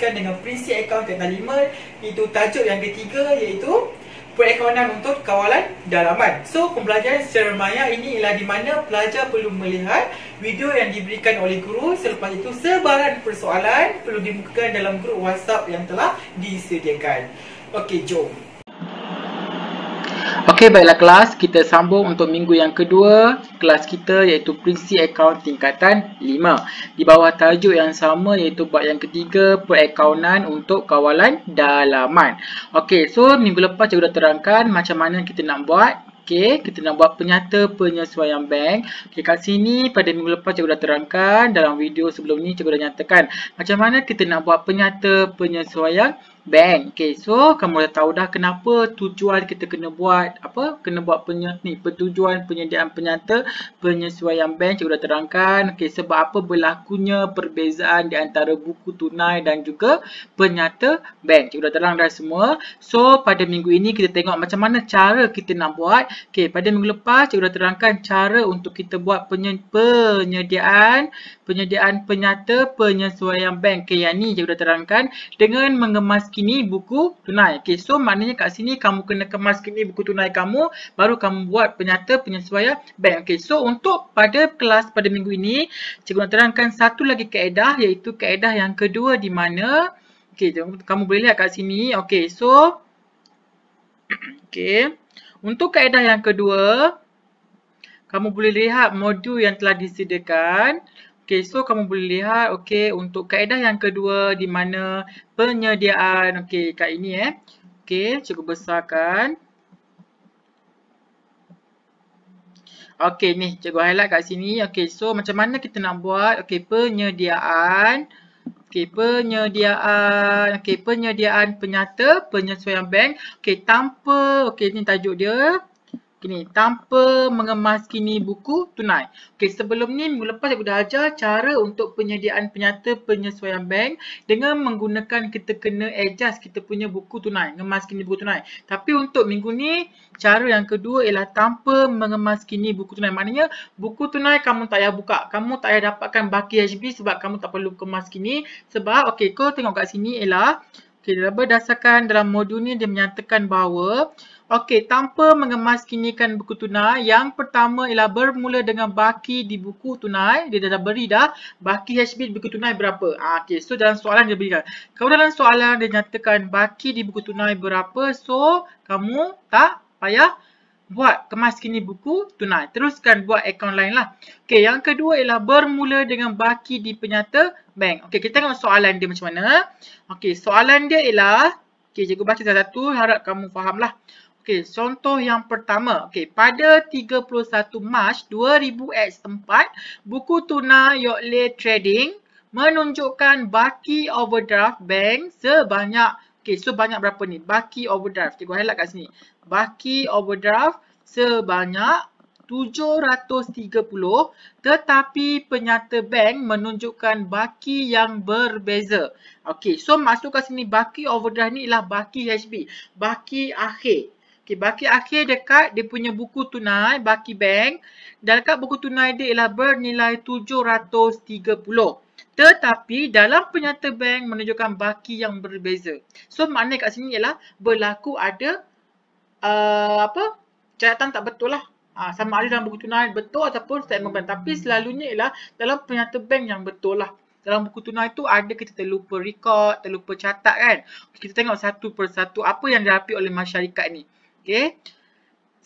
dikongsikan dengan prinsip akaun tentang lima Itu tajuk yang ketiga iaitu Perakaunan untuk kawalan dalaman So, pembelajaran secara maya ini ialah di mana pelajar perlu melihat video yang diberikan oleh guru Selepas itu, sebarang persoalan perlu dimukakan dalam grup WhatsApp yang telah disediakan Okey, jom! Okey, baiklah kelas. Kita sambung untuk minggu yang kedua kelas kita iaitu prinsip akaun tingkatan 5. Di bawah tajuk yang sama iaitu bab yang ketiga, perakaunan untuk kawalan dalaman. Okey, so minggu lepas saya sudah terangkan macam mana kita nak buat. Okey, kita nak buat penyata penyesuaian bank. Okey, kat sini pada minggu lepas saya sudah terangkan dalam video sebelum ni cikgu dah nyatakan macam mana kita nak buat penyata penyesuaian bank. Okey, so kamu dah tahu dah kenapa tujuan kita kena buat apa? Kena buat peny ni, pertujuan penyediaan penyata, penyesuaian bank cikgu dah terangkan. Okey, sebab apa berlakunya perbezaan di antara buku tunai dan juga penyata bank. Cikgu dah terang dah semua. So, pada minggu ini kita tengok macam mana cara kita nak buat. Okay, pada minggu lepas cikgu dah terangkan cara untuk kita buat peny penyediaan penyediaan penyata penyesuaian bank. Okay, yang ni cikgu dah terangkan dengan mengemas kini buku tunai. Okay, so maknanya kat sini kamu kena kemas kini buku tunai kamu baru kamu buat penyata penyesuaian bank. Okay, so untuk pada kelas pada minggu ini, cikgu nak terangkan satu lagi kaedah iaitu kaedah yang kedua di mana okay, kamu boleh lihat kat sini. Okay, so okay. untuk kaedah yang kedua kamu boleh lihat modul yang telah disediakan. Okay, so kamu boleh lihat, okay, untuk kaedah yang kedua di mana penyediaan, okay, kat ini eh. Okay, cukup besar kan? Okay, ni cikgu highlight kat sini. Okay, so macam mana kita nak buat, okay, penyediaan. Okay, penyediaan, okay, penyediaan penyata, penyesuaian bank. Okay, tanpa, okay, ni tajuk dia kini tanpa mengemas kini buku tunai. Okey sebelum ni minggu lepas aku dah ajar cara untuk penyediaan penyata penyesuaian bank dengan menggunakan kita kena adjust kita punya buku tunai, mengemas kini buku tunai. Tapi untuk minggu ni cara yang kedua ialah tanpa mengemas kini buku tunai. Maknanya buku tunai kamu tak payah buka. Kamu tak payah dapatkan baki HB sebab kamu tak perlu kemas kini sebab okey kau tengok kat sini ialah Okey, berdasarkan dalam modul ni dia menyatakan bahawa okey, tanpa mengemaskinikan buku tunai, yang pertama ialah bermula dengan baki di buku tunai, dia dah beri dah baki HB buku tunai berapa. Ah okey, so dalam soalan dia berikan. Kalau dalam soalan dia nyatakan baki di buku tunai berapa, so kamu tak payah buat kemaskini buku tunai. Teruskan buat akaun lain lah. Okey, yang kedua ialah bermula dengan baki di penyata bank. Okey, kita tengok soalan dia macam mana. Okey, soalan dia ialah, okey, cikgu baca satu-satu, harap kamu faham lah. Okey, contoh yang pertama. Okey, pada 31 Mac 2000X4, buku tunai Yodley Trading menunjukkan baki overdraft bank sebanyak, okey, sebanyak berapa ni? Baki overdraft. Cikgu highlight kat sini. Baki overdraft sebanyak 730 tetapi penyata bank menunjukkan baki yang berbeza. Okey, so masuk ke sini baki overdraft ni ialah baki HB, baki akhir. Okey, baki akhir dekat dia punya buku tunai baki bank dan dekat buku tunai dia ialah bernilai 730. Tetapi dalam penyata bank menunjukkan baki yang berbeza. So maknanya kat sini ialah berlaku ada uh, apa catatan tak betul lah. Ha, sama ada dalam buku tunai betul ataupun statement bank. Tapi selalunya ialah dalam penyata bank yang betul lah. Dalam buku tunai tu ada kita terlupa record, terlupa catat kan. Kita tengok satu persatu apa yang dirapi oleh masyarakat ni. Okay.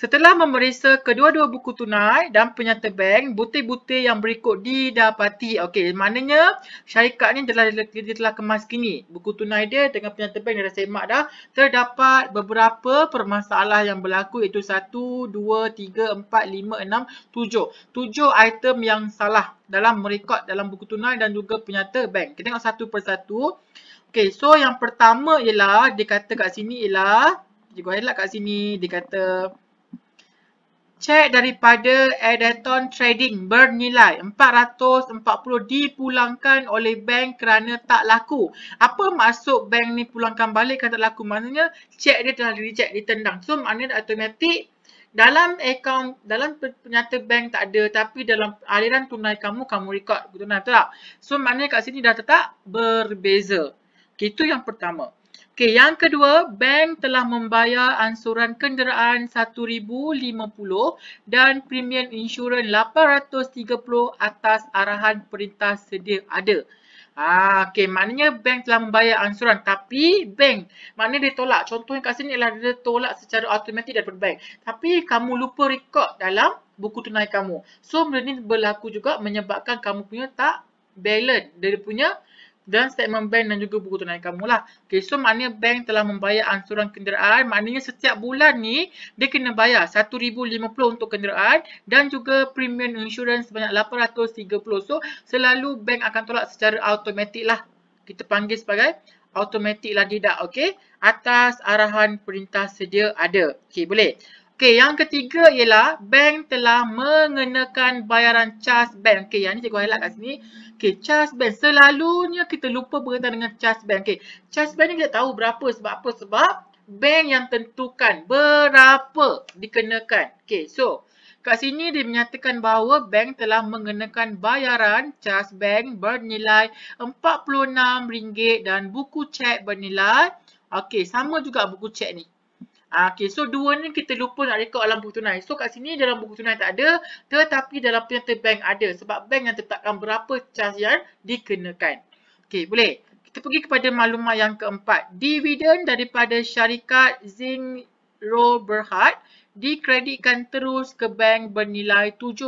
Setelah memeriksa kedua-dua buku tunai dan penyata bank, butir-butir yang berikut didapati. Okey, maknanya syarikat ni telah telah kemas kini. Buku tunai dia dengan penyata bank dia dah semak dah. Terdapat beberapa permasalah yang berlaku iaitu 1, 2, 3, 4, 5, 6, 7. 7 item yang salah dalam merekod dalam buku tunai dan juga penyata bank. Kita tengok satu persatu. Okey, so yang pertama ialah dia kata kat sini ialah, dia kata lah kat sini, dia dia kata cek daripada Edenton Trading bernilai 440 dipulangkan oleh bank kerana tak laku. Apa maksud bank ni pulangkan balik kerana tak laku? Maksudnya cek dia telah reject, ditendang. So maknanya automatik dalam akaun, dalam penyata bank tak ada tapi dalam aliran tunai kamu, kamu record. Betul tak? So maknanya kat sini dah tetap berbeza. Itu yang pertama. Okey, yang kedua, bank telah membayar ansuran kenderaan RM1,050 dan premium insurans RM830 atas arahan perintah sedia ada. Ah, Okey, maknanya bank telah membayar ansuran tapi bank, maknanya dia tolak. Contohnya kat sini adalah dia tolak secara automatik daripada bank. Tapi kamu lupa rekod dalam buku tunai kamu. So, benda ni berlaku juga menyebabkan kamu punya tak balance. Dia punya dan statement bank dan juga buku tunai kamu lah. Okay, so maknanya bank telah membayar ansuran kenderaan. Maknanya setiap bulan ni dia kena bayar RM1,050 untuk kenderaan dan juga premium insurance sebanyak RM830. So selalu bank akan tolak secara automatik lah. Kita panggil sebagai automatik lah tidak. Okay? Atas arahan perintah sedia ada. Okay, boleh. Okey, yang ketiga ialah bank telah mengenakan bayaran cas bank. Okey, yang ni cikgu highlight kat sini. Okay, charge band. Selalunya kita lupa berkaitan dengan charge band. Okay, charge band ni kita tahu berapa sebab apa. Sebab bank yang tentukan berapa dikenakan. Okay, so kat sini dia menyatakan bahawa bank telah mengenakan bayaran charge bank bernilai RM46 dan buku cek bernilai. Okay, sama juga buku cek ni. Ah, okay, so dua ni kita lupa nak rekod dalam buku tunai. So kat sini dalam buku tunai tak ada tetapi dalam penyata bank ada sebab bank yang tetapkan berapa charge yang dikenakan. Okay, boleh? Kita pergi kepada maklumat yang keempat. Dividen daripada syarikat Zing Ro Berhad dikreditkan terus ke bank bernilai 710.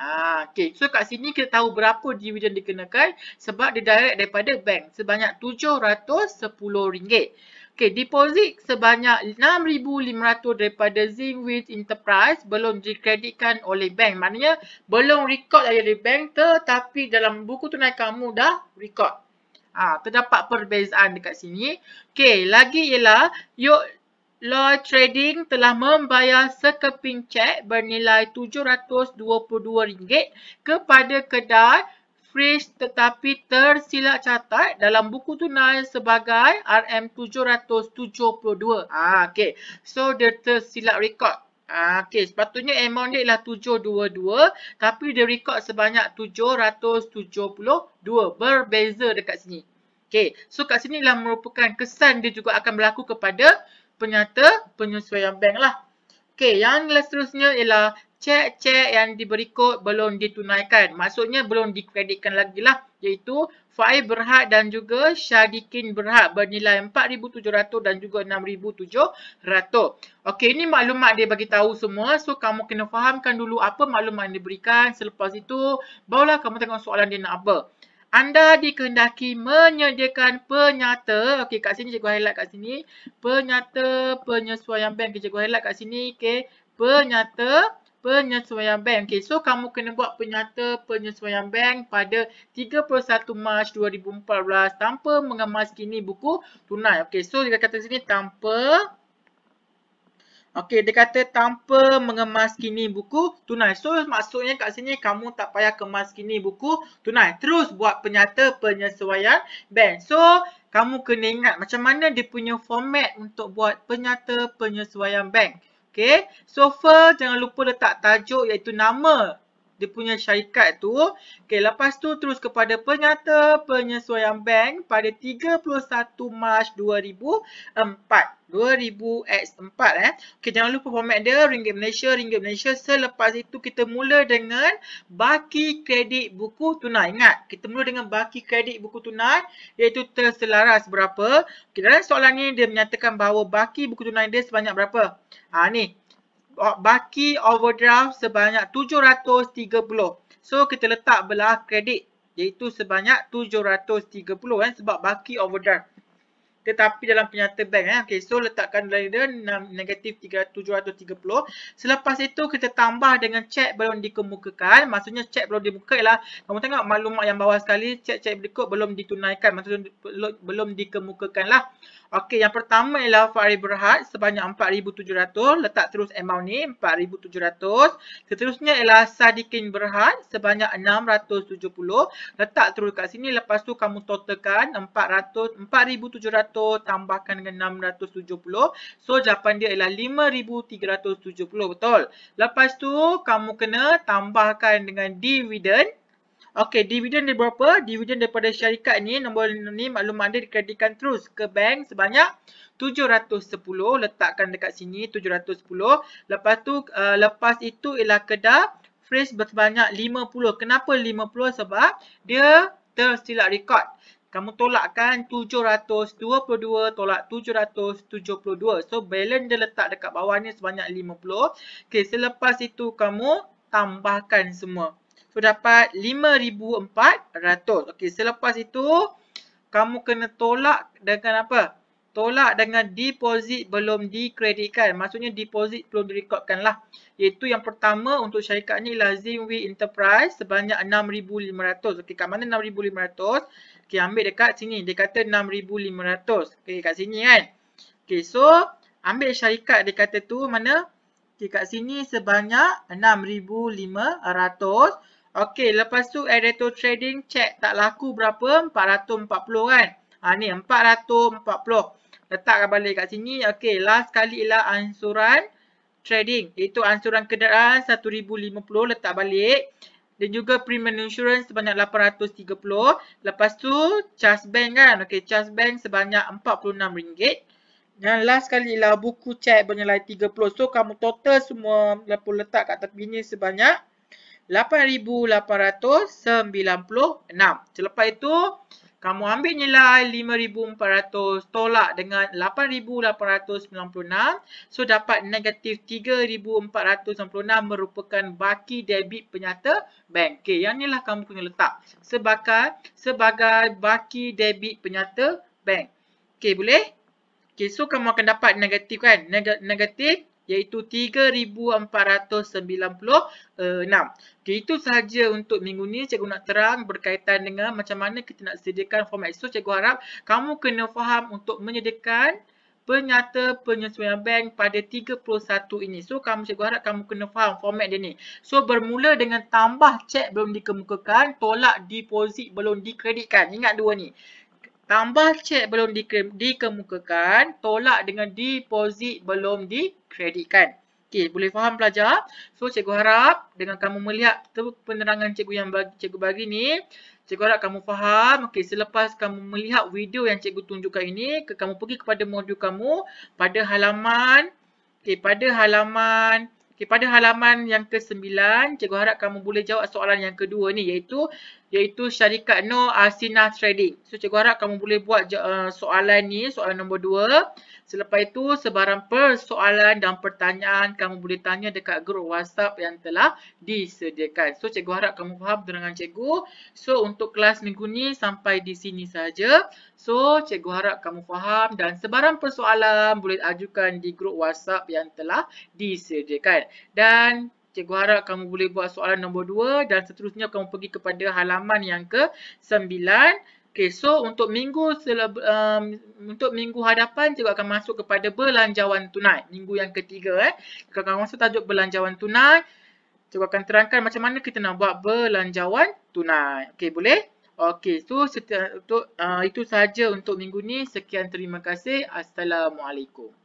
Ah, okay. So kat sini kita tahu berapa dividen dikenakan sebab dia direct daripada bank sebanyak 710 ringgit. Okay, deposit sebanyak 6500 daripada Zimwit Enterprise belum dikreditkan oleh bank. Maknanya belum rekod oleh bank tetapi dalam buku tunai kamu dah record. Ha, terdapat perbezaan dekat sini. Okay, lagi ialah Yoke Law Trading telah membayar sekeping cek bernilai RM722 kepada kedai fridge tetapi tersilap catat dalam buku tunai sebagai RM772. Ah, okay. So, dia tersilap rekod. Ah, okay. Sepatutnya amount dia ialah 722 tapi dia rekod sebanyak 772. Berbeza dekat sini. Okay. So, kat sini lah merupakan kesan dia juga akan berlaku kepada penyata penyesuaian bank lah. Okay, yang seterusnya ialah cek-cek yang diberikut belum ditunaikan. Maksudnya belum dikreditkan lagi lah. Iaitu Faiz berhak dan juga Syadikin berhak bernilai 4700 dan juga 6700 Okey, ini maklumat dia bagi tahu semua. So, kamu kena fahamkan dulu apa maklumat yang diberikan. Selepas itu, barulah kamu tengok soalan dia nak apa. Anda dikehendaki menyediakan penyata, okey kat sini cikgu highlight kat sini, penyata penyesuaian bank, cikgu highlight kat sini, okey, penyata penyesuaian bank. Okey, so kamu kena buat penyata penyesuaian bank pada 31 Mac 2014 tanpa mengemas kini buku tunai. Okay, so dia kata sini tanpa Okey, dia kata tanpa mengemas kini buku tunai. So, maksudnya kat sini kamu tak payah kemas kini buku tunai. Terus buat penyata penyesuaian bank. So, kamu kena ingat macam mana dia punya format untuk buat penyata penyesuaian bank. Okay. So first jangan lupa letak tajuk iaitu nama dia punya syarikat tu. Okay. Lepas tu terus kepada penyata penyesuaian bank pada 31 Mac 2004. 2000X4 eh. Okey jangan lupa format dia ringgit Malaysia, ringgit Malaysia. Selepas itu kita mula dengan baki kredit buku tunai. Ingat, kita mula dengan baki kredit buku tunai iaitu terselaras berapa? Okey dalam soalan ni dia menyatakan bahawa baki buku tunai dia sebanyak berapa? Ha ni. Baki overdraft sebanyak 730. So kita letak belah kredit iaitu sebanyak 730 eh sebab baki overdraft tetapi dalam penyata bank eh. okay, so letakkan nilai dia negatif 730 selepas itu kita tambah dengan cek belum dikemukakan maksudnya cek belum dibuka ialah kamu tengok maklumat yang bawah sekali cek-cek berikut belum ditunaikan maksudnya belum dikemukakan lah Okey, yang pertama ialah Fahri Berhad sebanyak 4,700. Letak terus amount ni, 4,700. Seterusnya ialah Sadikin Berhad sebanyak 670. Letak terus kat sini. Lepas tu kamu totalkan 400, 4,700 tambahkan dengan 670. So, jawapan dia ialah 5,370. Betul? Lepas tu, kamu kena tambahkan dengan dividend. Okey, dividen dia berapa? Dividen daripada syarikat ni, nombor ni maklum anda dikreditkan terus ke bank sebanyak 710. Letakkan dekat sini 710. Lepas tu, uh, lepas itu ialah kedah freeze sebanyak 50. Kenapa 50? Sebab dia tersilap rekod. Kamu tolakkan 722 tolak 772. So, balance dia letak dekat bawah ni sebanyak 50. Okey, selepas itu kamu tambahkan semua berdapat 5400. Okey, selepas itu kamu kena tolak dengan apa? Tolak dengan deposit belum dikreditkan. Maksudnya deposit belum direkodkan lah. Iaitu yang pertama untuk syarikat ni Lazim We Enterprise sebanyak 6500. Okey, kat mana 6500? Okey, ambil dekat sini. Dia kata 6500. Okey, kat sini kan. Okey, so ambil syarikat dia kata tu mana? Okey, kat sini sebanyak 6500. Okey, lepas tu to Trading check tak laku berapa? 440 kan? Ha ni 440. Letakkan balik kat sini. Okey, last kali ialah ansuran trading. Itu ansuran kenderaan 1050 letak balik. Dan juga premium insurance sebanyak 830. Lepas tu charge bank kan? Okey, charge bank sebanyak RM46. Dan last kali ialah buku cek bernilai 30. So kamu total semua letak kat tepi ni sebanyak 8,896. Selepas itu, kamu ambil nilai 5,400 tolak dengan 8,896. So, dapat negatif 3,496 merupakan baki debit penyata bank. Okay, yang inilah kamu kena letak sebagai, sebagai baki debit penyata bank. Okay, boleh? Okay, so kamu akan dapat negatif kan? Negatif iaitu 3496. Okey itu sahaja untuk minggu ni cikgu nak terang berkaitan dengan macam mana kita nak sediakan format. So cikgu harap kamu kena faham untuk menyediakan penyata penyesuaian bank pada 31 ini. So kamu cikgu harap kamu kena faham format dia ni. So bermula dengan tambah cek belum dikemukakan, tolak deposit belum dikreditkan. Ingat dua ni. Tambah cek belum dikemukakan, tolak dengan deposit belum dikreditkan. Okey, boleh faham pelajar? So, cikgu harap dengan kamu melihat penerangan cikgu yang bagi, cikgu bagi ni, cikgu harap kamu faham. Okey, selepas kamu melihat video yang cikgu tunjukkan ini, ke, kamu pergi kepada modul kamu pada halaman, okey, pada halaman, okey, pada halaman yang ke-9, cikgu harap kamu boleh jawab soalan yang kedua ni, iaitu iaitu syarikat No Asina Trading. So cikgu harap kamu boleh buat uh, soalan ni, soalan nombor dua. Selepas itu sebarang persoalan dan pertanyaan kamu boleh tanya dekat grup WhatsApp yang telah disediakan. So cikgu harap kamu faham dengan cikgu. So untuk kelas minggu ni sampai di sini saja. So cikgu harap kamu faham dan sebarang persoalan boleh ajukan di grup WhatsApp yang telah disediakan. Dan Cikgu harap kamu boleh buat soalan nombor 2 dan seterusnya kamu pergi kepada halaman yang ke-9. Okay, so untuk minggu seleb um, untuk minggu hadapan cikgu akan masuk kepada belanjawan tunai. Minggu yang ketiga eh. Cikgu akan masuk tajuk belanjawan tunai. Cikgu akan terangkan macam mana kita nak buat belanjawan tunai. Okay, boleh? Okay, so setiap, untuk, uh, itu sahaja untuk minggu ni. Sekian terima kasih. Assalamualaikum.